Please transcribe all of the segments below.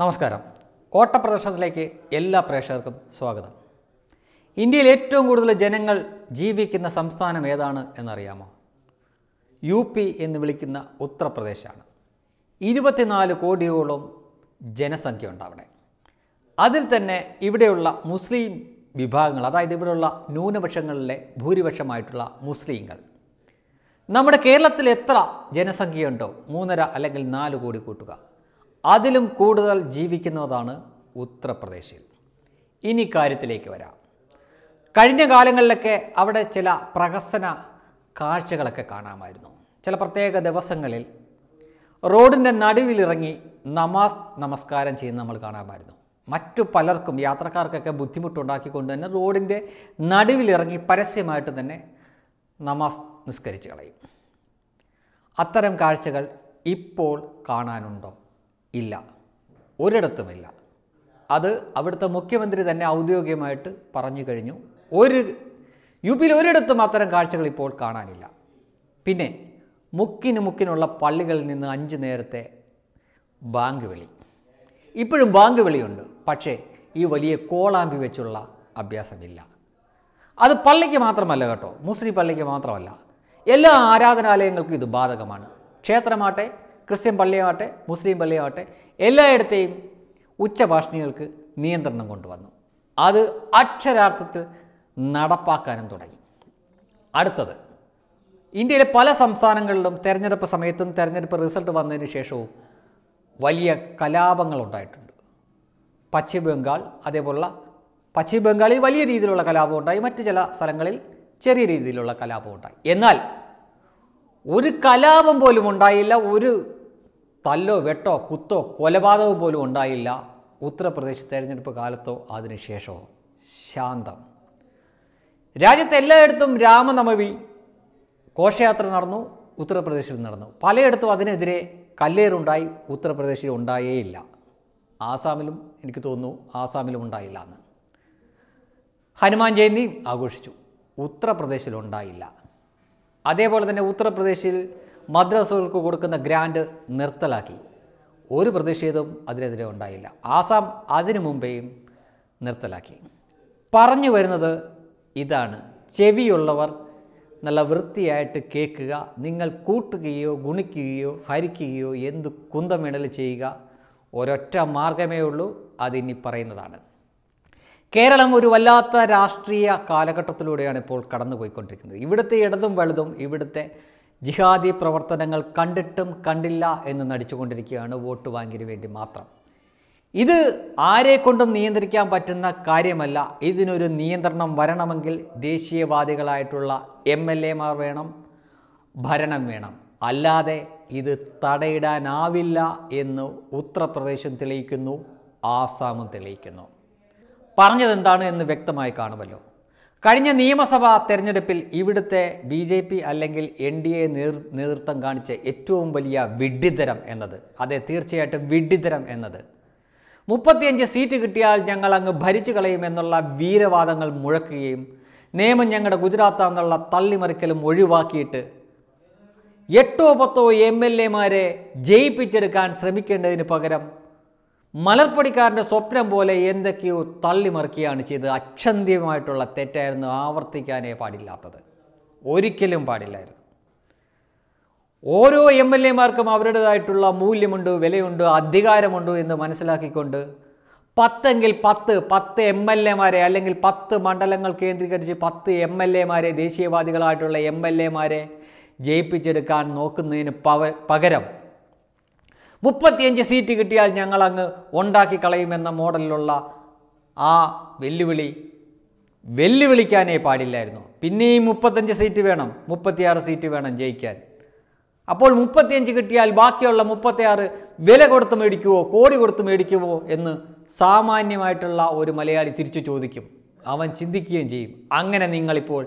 നമസ്കാരം ഓട്ടപ്രദർശനത്തിലേക്ക് എല്ലാ പ്രേക്ഷകർക്കും സ്വാഗതം ഇന്ത്യയിൽ ഏറ്റവും കൂടുതൽ ജനങ്ങൾ ജീവിക്കുന്ന സംസ്ഥാനം ഏതാണ് എന്നറിയാമോ യു പി എന്ന് വിളിക്കുന്ന ഉത്തർപ്രദേശാണ് ഇരുപത്തിനാല് കോടിയോളം ജനസംഖ്യ ഉണ്ട് അവിടെ അതിൽ തന്നെ ഇവിടെയുള്ള മുസ്ലിം വിഭാഗങ്ങൾ അതായത് ഇവിടെയുള്ള ന്യൂനപക്ഷങ്ങളിലെ ഭൂരിപക്ഷമായിട്ടുള്ള മുസ്ലിങ്ങൾ നമ്മുടെ കേരളത്തിൽ എത്ര ജനസംഖ്യയുണ്ടോ മൂന്നര അല്ലെങ്കിൽ നാല് കോടി കൂട്ടുക അതിലും കൂടുതൽ ജീവിക്കുന്നതാണ് ഉത്തർപ്രദേശിൽ ഇനി കാര്യത്തിലേക്ക് വരാം കഴിഞ്ഞ കാലങ്ങളിലൊക്കെ അവിടെ ചില പ്രഹസന കാഴ്ചകളൊക്കെ കാണാമായിരുന്നു ചില പ്രത്യേക ദിവസങ്ങളിൽ റോഡിൻ്റെ നടുവിലിറങ്ങി നമാസ് നമസ്കാരം ചെയ്യുന്ന നമ്മൾ കാണാമായിരുന്നു മറ്റു പലർക്കും യാത്രക്കാർക്കൊക്കെ ബുദ്ധിമുട്ടുണ്ടാക്കിക്കൊണ്ട് തന്നെ റോഡിൻ്റെ നടുവിലിറങ്ങി പരസ്യമായിട്ട് തന്നെ നമാസ് നിസ്കരിച്ച് കളയും അത്തരം കാഴ്ചകൾ ഇപ്പോൾ കാണാനുണ്ടോ ഇല്ല ഒരിടത്തുമില്ല അത് അവിടുത്തെ മുഖ്യമന്ത്രി തന്നെ ഔദ്യോഗികമായിട്ട് പറഞ്ഞു കഴിഞ്ഞു ഒരു യു പിയിൽ ഒരിടത്തും അത്തരം കാഴ്ചകൾ ഇപ്പോൾ കാണാനില്ല പിന്നെ മുക്കിന് മുക്കിനുള്ള പള്ളികളിൽ നിന്ന് അഞ്ച് നേരത്തെ ബാങ്ക് വിളി ഇപ്പോഴും ബാങ്ക് വിളിയുണ്ട് പക്ഷേ ഈ വലിയ കോളാമ്പി വെച്ചുള്ള അഭ്യാസമില്ല അത് പള്ളിക്ക് മാത്രമല്ല കേട്ടോ മുസ്ലിം പള്ളിക്ക് മാത്രമല്ല എല്ലാ ആരാധനാലയങ്ങൾക്കും ഇത് ബാധകമാണ് ക്ഷേത്രമാട്ടെ ക്രിസ്ത്യൻ പള്ളിയാവട്ടെ മുസ്ലിം പള്ളിയാവട്ടെ എല്ലായിടത്തെയും ഉച്ചഭാഷണികൾക്ക് നിയന്ത്രണം കൊണ്ടുവന്നു അത് അക്ഷരാർത്ഥത്തിൽ നടപ്പാക്കാനും തുടങ്ങി അടുത്തത് ഇന്ത്യയിലെ പല സംസ്ഥാനങ്ങളിലും തെരഞ്ഞെടുപ്പ് സമയത്തും തെരഞ്ഞെടുപ്പ് റിസൾട്ട് വന്നതിന് ശേഷവും വലിയ കലാപങ്ങൾ ഉണ്ടായിട്ടുണ്ട് പശ്ചിമ ബംഗാൾ അതേപോലുള്ള പശ്ചിമ വലിയ രീതിയിലുള്ള കലാപം ഉണ്ടായി മറ്റു ചില സ്ഥലങ്ങളിൽ ചെറിയ രീതിയിലുള്ള കലാപം ഉണ്ടായി എന്നാൽ ഒരു കലാപം പോലും ഉണ്ടായില്ല ഒരു തല്ലോ വെട്ടോ കുത്തോ കൊലപാതകം പോലും ഉണ്ടായില്ല ഉത്തർപ്രദേശ് തെരഞ്ഞെടുപ്പ് കാലത്തോ അതിനുശേഷമോ ശാന്തം രാജ്യത്ത് എല്ലായിടത്തും രാമനവമി ഘോഷയാത്ര നടന്നു ഉത്തർപ്രദേശിൽ നടന്നു പലയിടത്തും അതിനെതിരെ കല്ലേറുണ്ടായി ഉത്തർപ്രദേശിൽ ഉണ്ടായേയില്ല ആസാമിലും എനിക്ക് തോന്നുന്നു ആസാമിലും ഉണ്ടായില്ല എന്ന് ഹനുമാൻ ജയന്തിയും ആഘോഷിച്ചു ഉത്തർപ്രദേശിൽ ഉണ്ടായില്ല അതേപോലെ തന്നെ ഉത്തർപ്രദേശിൽ മദ്രസകൾക്ക് കൊടുക്കുന്ന ഗ്രാൻഡ് നിർത്തലാക്കി ഒരു പ്രതിഷേധവും അതിനെതിരെ ഉണ്ടായില്ല ആസാം അതിനു മുമ്പേയും നിർത്തലാക്കി പറഞ്ഞു വരുന്നത് ഇതാണ് ചെവിയുള്ളവർ നല്ല വൃത്തിയായിട്ട് കേൾക്കുക നിങ്ങൾ കൂട്ടുകയോ ഗുണിക്കുകയോ ഹരിക്കുകയോ എന്ത് കുന്തമിടൽ ചെയ്യുക ഒരൊറ്റ മാർഗമേ ഉള്ളൂ അതിനി പറയുന്നതാണ് കേരളം ഒരു വല്ലാത്ത രാഷ്ട്രീയ കാലഘട്ടത്തിലൂടെയാണ് ഇപ്പോൾ കടന്നുപോയിക്കൊണ്ടിരിക്കുന്നത് ഇവിടുത്തെ ഇടതും വലുതും ഇവിടുത്തെ ജിഹാദി പ്രവർത്തനങ്ങൾ കണ്ടിട്ടും കണ്ടില്ല എന്ന് നടിച്ചുകൊണ്ടിരിക്കുകയാണ് വോട്ട് ബാങ്കിന് വേണ്ടി മാത്രം ഇത് ആരെക്കൊണ്ടും നിയന്ത്രിക്കാൻ പറ്റുന്ന കാര്യമല്ല ഇതിനൊരു നിയന്ത്രണം വരണമെങ്കിൽ ദേശീയവാദികളായിട്ടുള്ള എം എൽ എമാർ വേണം ഭരണം വേണം അല്ലാതെ ഇത് തടയിടാനാവില്ല എന്ന് ഉത്തർപ്രദേശും തെളിയിക്കുന്നു ആസാമും തെളിയിക്കുന്നു പറഞ്ഞതെന്താണ് എന്ന് വ്യക്തമായി കാണുമല്ലോ കഴിഞ്ഞ നിയമസഭാ തെരഞ്ഞെടുപ്പിൽ ഇവിടുത്തെ ബി ജെ പി അല്ലെങ്കിൽ എൻ ഡി എ നേതൃത്വം കാണിച്ച ഏറ്റവും വലിയ വിഡ്ഢിതരം എന്നത് അതെ തീർച്ചയായിട്ടും വിഡ്ഢിതരം എന്നത് മുപ്പത്തിയഞ്ച് സീറ്റ് കിട്ടിയാൽ ഞങ്ങൾ അങ്ങ് ഭരിച്ചു കളയുമെന്നുള്ള വീരവാദങ്ങൾ മുഴക്കുകയും നിയമം ഞങ്ങളുടെ ഗുജറാത്ത് എന്നുള്ള തള്ളിമറിക്കലും ഒഴിവാക്കിയിട്ട് എട്ടോ പത്തോ എം എൽ എമാരെ ജയിപ്പിച്ചെടുക്കാൻ ശ്രമിക്കേണ്ടതിന് പകരം മലർപ്പടിക്കാരൻ്റെ സ്വപ്നം പോലെ എന്തൊക്കെയോ തള്ളിമറിക്കുകയാണ് ചെയ്തത് അക്ഷന്തിയമായിട്ടുള്ള തെറ്റായിരുന്നു ആവർത്തിക്കാനേ പാടില്ലാത്തത് ഒരിക്കലും പാടില്ലായിരുന്നു ഓരോ എം എൽ എമാർക്കും അവരുടേതായിട്ടുള്ള മൂല്യമുണ്ട് വിലയുണ്ട് അധികാരമുണ്ട് എന്ന് മനസ്സിലാക്കിക്കൊണ്ട് പത്തെങ്കിൽ പത്ത് പത്ത് എം എൽ എമാരെ അല്ലെങ്കിൽ പത്ത് മണ്ഡലങ്ങൾ കേന്ദ്രീകരിച്ച് പത്ത് എം എൽ എമാരെ ദേശീയവാദികളായിട്ടുള്ള എം എൽ എമാരെ ജയിപ്പിച്ചെടുക്കാൻ നോക്കുന്നതിന് പകരം മുപ്പത്തിയഞ്ച് സീറ്റ് കിട്ടിയാൽ ഞങ്ങളങ്ങ് ഉണ്ടാക്കി കളയുമെന്ന മോഡലിലുള്ള ആ വെല്ലുവിളി വെല്ലുവിളിക്കാനേ പാടില്ലായിരുന്നു പിന്നെയും മുപ്പത്തഞ്ച് സീറ്റ് വേണം മുപ്പത്തിയാറ് സീറ്റ് വേണം ജയിക്കാൻ അപ്പോൾ മുപ്പത്തിയഞ്ച് കിട്ടിയാൽ ബാക്കിയുള്ള മുപ്പത്തിയാറ് വില കൊടുത്ത് മേടിക്കുമോ കോടി കൊടുത്ത് മേടിക്കുമോ എന്ന് സാമാന്യമായിട്ടുള്ള ഒരു മലയാളി തിരിച്ചു ചോദിക്കും അവൻ ചിന്തിക്കുകയും ചെയ്യും അങ്ങനെ നിങ്ങളിപ്പോൾ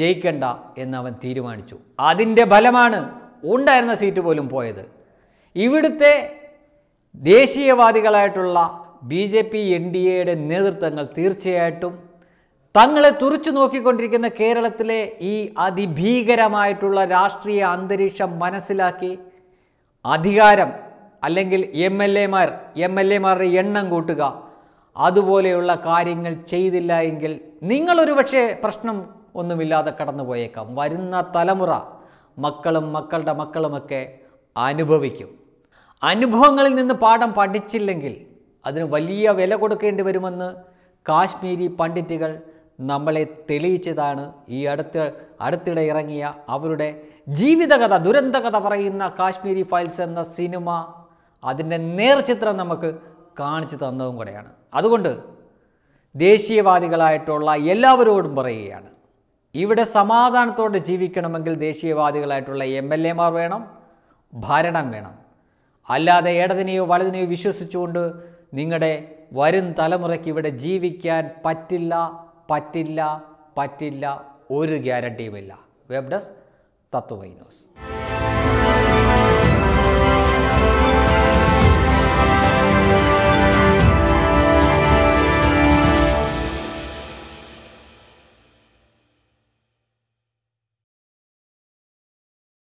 ജയിക്കണ്ട എന്ന് അവൻ തീരുമാനിച്ചു അതിൻ്റെ ഫലമാണ് ഉണ്ടായിരുന്ന സീറ്റ് പോലും പോയത് ഇവിടുത്തെ ദേശീയവാദികളായിട്ടുള്ള B J P N D എയുടെ നേതൃത്വങ്ങൾ തീർച്ചയായിട്ടും തങ്ങളെ തുറച്ചു നോക്കിക്കൊണ്ടിരിക്കുന്ന കേരളത്തിലെ ഈ അതിഭീകരമായിട്ടുള്ള രാഷ്ട്രീയ അന്തരീക്ഷം മനസ്സിലാക്കി അധികാരം അല്ലെങ്കിൽ എം എൽ എമാർ എം എൽ എമാരുടെ എണ്ണം കൂട്ടുക അതുപോലെയുള്ള കാര്യങ്ങൾ ചെയ്തില്ല എങ്കിൽ നിങ്ങളൊരു പക്ഷേ പ്രശ്നം ഒന്നുമില്ലാതെ കടന്നു പോയേക്കാം വരുന്ന തലമുറ മക്കളും മക്കളുടെ മക്കളുമൊക്കെ അനുഭവിക്കും അനുഭവങ്ങളിൽ നിന്ന് പാഠം പഠിച്ചില്ലെങ്കിൽ അതിന് വലിയ വില കൊടുക്കേണ്ടി വരുമെന്ന് കാശ്മീരി പണ്ഡിറ്റുകൾ നമ്മളെ തെളിയിച്ചതാണ് ഈ അടുത്ത അടുത്തിടെ ഇറങ്ങിയ അവരുടെ ജീവിതകഥ ദുരന്തകഥ പറയുന്ന കാശ്മീരി ഫയൽസ് എന്ന സിനിമ അതിൻ്റെ നേർചിത്രം നമുക്ക് കാണിച്ചു തന്നതും കൂടെയാണ് അതുകൊണ്ട് ദേശീയവാദികളായിട്ടുള്ള എല്ലാവരോടും പറയുകയാണ് ഇവിടെ സമാധാനത്തോടെ ജീവിക്കണമെങ്കിൽ ദേശീയവാദികളായിട്ടുള്ള എം എൽ എമാർ വേണം ഭരണം വേണം അല്ലാതെ ഏടതിനെയോ വലതിനെയോ വിശ്വസിച്ചുകൊണ്ട് നിങ്ങളുടെ വരും തലമുറയ്ക്ക് ഇവിടെ ജീവിക്കാൻ പറ്റില്ല പറ്റില്ല പറ്റില്ല ഒരു ഗ്യാരണ്ടിയുമില്ല വെബ് ഡെസ്ക്